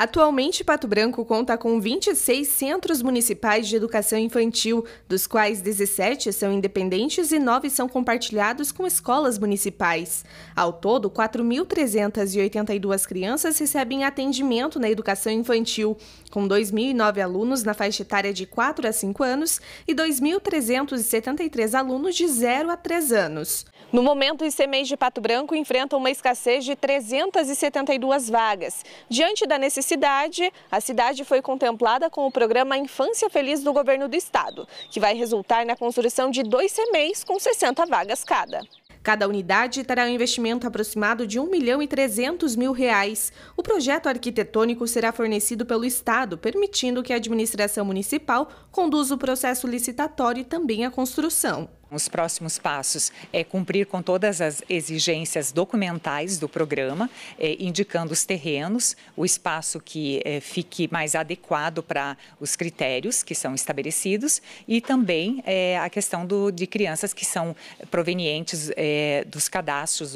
Atualmente, Pato Branco conta com 26 centros municipais de educação infantil, dos quais 17 são independentes e 9 são compartilhados com escolas municipais. Ao todo, 4.382 crianças recebem atendimento na educação infantil, com 2.009 alunos na faixa etária de 4 a 5 anos e 2.373 alunos de 0 a 3 anos. No momento, os CMEs de Pato Branco enfrentam uma escassez de 372 vagas. Diante da necessidade cidade, a cidade foi contemplada com o programa Infância Feliz do Governo do Estado, que vai resultar na construção de dois CMEs com 60 vagas cada. Cada unidade terá um investimento aproximado de 1 milhão e 300 mil reais. O projeto arquitetônico será fornecido pelo Estado, permitindo que a administração municipal conduza o processo licitatório e também a construção. Os próximos passos é cumprir com todas as exigências documentais do programa, é, indicando os terrenos, o espaço que é, fique mais adequado para os critérios que são estabelecidos e também é, a questão do, de crianças que são provenientes é, dos cadastros,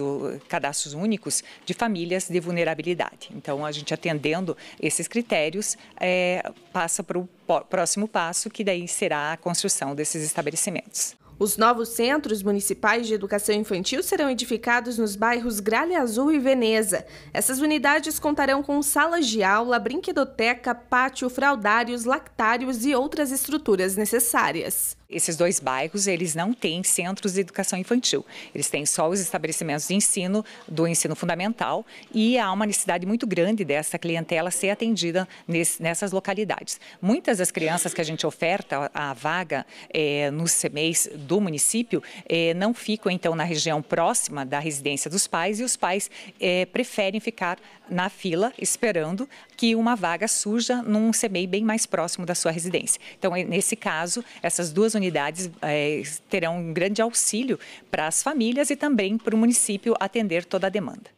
cadastros únicos de famílias de vulnerabilidade. Então, a gente atendendo esses critérios, é, passa para o próximo passo, que daí será a construção desses estabelecimentos. Os novos centros municipais de educação infantil serão edificados nos bairros Gralha Azul e Veneza. Essas unidades contarão com salas de aula, brinquedoteca, pátio, fraldários, lactários e outras estruturas necessárias. Esses dois bairros, eles não têm centros de educação infantil. Eles têm só os estabelecimentos de ensino, do ensino fundamental, e há uma necessidade muito grande dessa clientela ser atendida nessas localidades. Muitas das crianças que a gente oferta a vaga é, nos CMEs do município eh, não ficam, então, na região próxima da residência dos pais e os pais eh, preferem ficar na fila esperando que uma vaga surja num CMEI bem mais próximo da sua residência. Então, é, nesse caso, essas duas unidades eh, terão um grande auxílio para as famílias e também para o município atender toda a demanda.